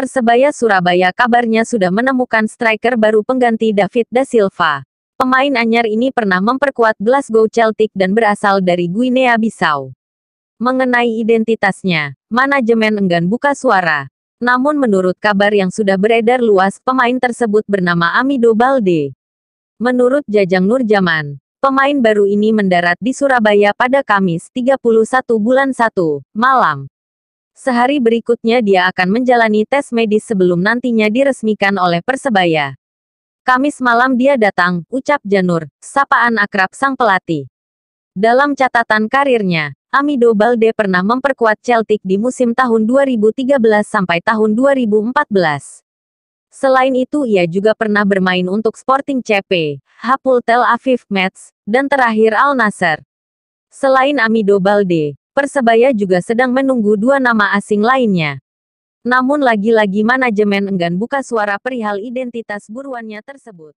Persebaya Surabaya kabarnya sudah menemukan striker baru pengganti David Da Silva. Pemain anyar ini pernah memperkuat Glasgow Celtic dan berasal dari Guinea Bissau. Mengenai identitasnya, manajemen enggan buka suara. Namun menurut kabar yang sudah beredar luas, pemain tersebut bernama Amido Balde. Menurut Jajang Nurjaman, pemain baru ini mendarat di Surabaya pada Kamis 31 bulan 1, malam. Sehari berikutnya dia akan menjalani tes medis sebelum nantinya diresmikan oleh Persebaya. Kamis malam dia datang, ucap Janur, sapaan akrab sang pelatih. Dalam catatan karirnya, Amido Balde pernah memperkuat Celtic di musim tahun 2013 sampai tahun 2014. Selain itu ia juga pernah bermain untuk Sporting CP, Hapoel Tel Aviv Mets, dan terakhir Al Nasser. Selain Amido Balde, Persebaya juga sedang menunggu dua nama asing lainnya. Namun lagi-lagi manajemen enggan buka suara perihal identitas buruannya tersebut.